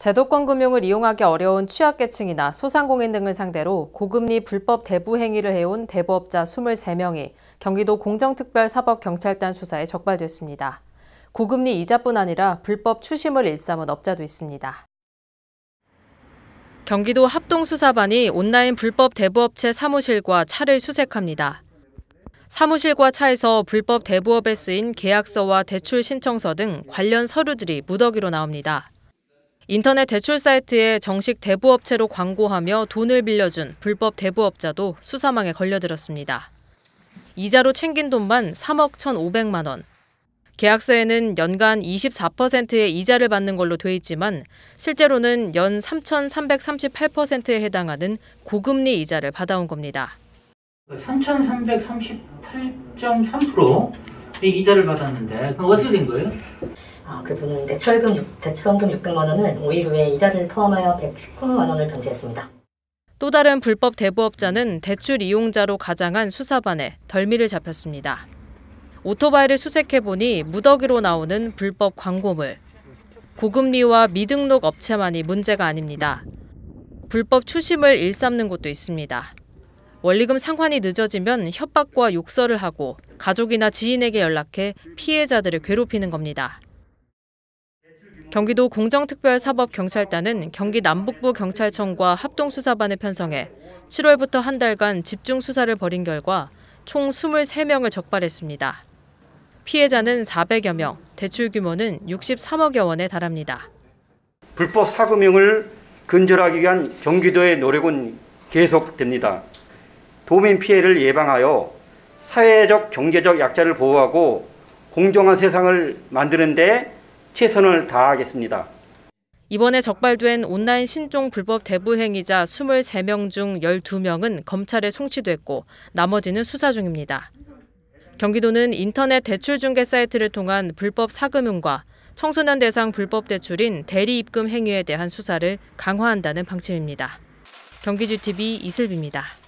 제도권 금융을 이용하기 어려운 취약계층이나 소상공인 등을 상대로 고금리 불법 대부 행위를 해온 대부업자 23명이 경기도 공정특별사법경찰단 수사에 적발됐습니다. 고금리 이자뿐 아니라 불법 추심을 일삼은 업자도 있습니다. 경기도 합동수사반이 온라인 불법 대부업체 사무실과 차를 수색합니다. 사무실과 차에서 불법 대부업에 쓰인 계약서와 대출 신청서 등 관련 서류들이 무더기로 나옵니다. 인터넷 대출 사이트에 정식 대부업체로 광고하며 돈을 빌려준 불법 대부업자도 수사망에 걸려들었습니다. 이자로 챙긴 돈만 3억 1,500만 원. 계약서에는 연간 24%의 이자를 받는 걸로 돼 있지만 실제로는 연 3,338%에 해당하는 고금리 이자를 받아온 겁니다. 이자를 받았는데 그럼 어떻게 된 거예요? 아, 그분은 이 철금 6, 대출금 600만 원을 5일 후에 이자를 포함하여 119만 원을 변제했습니다. 또 다른 불법 대부업자는 대출 이용자로 가장한 수사반에 덜미를 잡혔습니다. 오토바이를 수색해보니 무더기로 나오는 불법 광고물. 고금리와 미등록 업체만이 문제가 아닙니다. 불법 추심을 일삼는 곳도 있습니다. 원리금 상환이 늦어지면 협박과 욕설을 하고 가족이나 지인에게 연락해 피해자들을 괴롭히는 겁니다. 경기도 공정특별사법경찰단은 경기 남북부 경찰청과 합동수사반을 편성해 7월부터 한 달간 집중 수사를 벌인 결과 총 23명을 적발했습니다. 피해자는 400여 명, 대출 규모는 63억여 원에 달합니다. 불법 사금융을 근절하기 위한 경기도의 노력은 계속됩니다. 도민 피해를 예방하여 사회적 경제적 약자를 보호하고 공정한 세상을 만드는 데 최선을 다하겠습니다. 이번에 적발된 온라인 신종 불법 대부 행위자 23명 중 12명은 검찰에 송치됐고 나머지는 수사 중입니다. 경기도는 인터넷 대출 중개 사이트를 통한 불법 사금융과 청소년 대상 불법 대출인 대리 입금 행위에 대한 수사를 강화한다는 방침입니다. 경기주 TV 이슬비입니다.